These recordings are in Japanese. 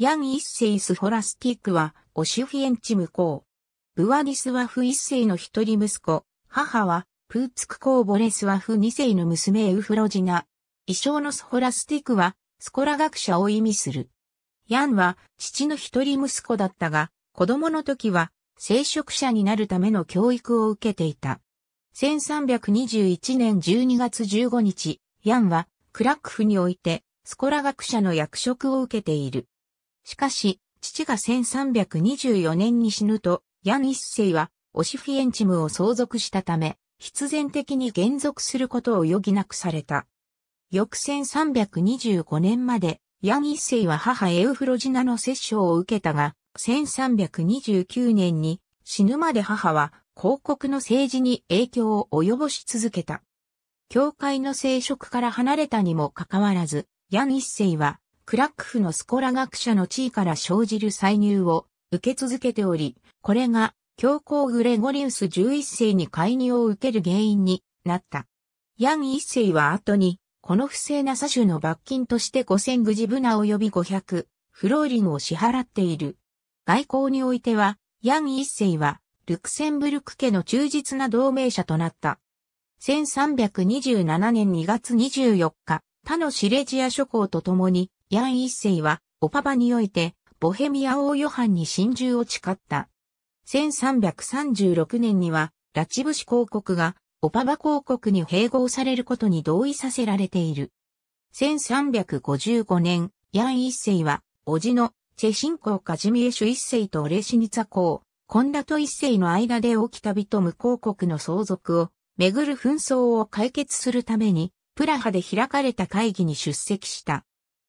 ヤン・イッセイス・ホラスティックは、オシュフィエンチム公。ブワディスワフ一世の一人息子、母は、プーツク公ボレスワフ二世の娘エウフロジナ。衣装のスホラスティックは、スコラ学者を意味する。ヤンは、父の一人息子だったが、子供の時は、聖職者になるための教育を受けていた。1321年12月15日、ヤンは、クラックフにおいて、スコラ学者の役職を受けている。しかし、父が1324年に死ぬと、ヤン一世は、オシフィエンチムを相続したため、必然的に減属することを余儀なくされた。翌1325年まで、ヤン一世は母エウフロジナの摂政を受けたが、1329年に死ぬまで母は広告の政治に影響を及ぼし続けた。教会の聖職から離れたにもかかわらず、ヤン一世はクラックフのスコラ学者の地位から生じる歳入を受け続けており、これが教皇グレゴリウス11世に介入を受ける原因になった。ヤン1世は後に、この不正な左種の罰金として5000グジブナ及び500、フローリンを支払っている。外交においては、ヤン1世は、ルクセンブルク家の忠実な同盟者となった。1327年2月24日、他のシレジア諸侯と共に、ヤン一世は、オパバにおいて、ボヘミア王ヨハンに真珠を誓った。1336年には、ラチブシ公国が、オパバ公国に併合されることに同意させられている。1355年、ヤン一世は、叔父の、チェシン公カジミエシュ一世とオレシニツァ公、コンダト一世の間で起きたビトム公国の相続を、めぐる紛争を解決するために、プラハで開かれた会議に出席した。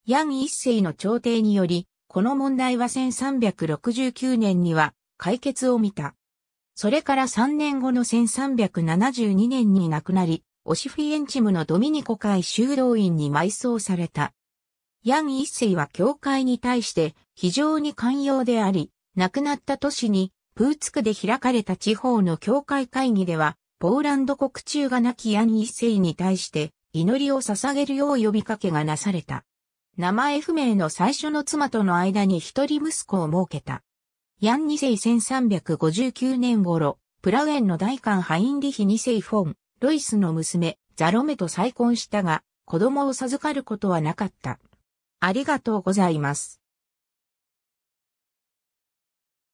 ヤン一世の調停により、この問題は1369年には解決を見た。それから3年後の1372年に亡くなり、オシフィエンチムのドミニコ会修道院に埋葬された。ヤン一世は教会に対して非常に寛容であり、亡くなった年にプーツクで開かれた地方の教会会議では、ポーランド国中が亡きヤン一世に対して、祈りを捧げるよう呼びかけがなされた。名前不明の最初の妻との間に一人息子を設けた。ヤン二世1359年頃、プラウェンの大官ハインリヒ二世フォン、ロイスの娘、ザロメと再婚したが、子供を授かることはなかった。ありがとうございます。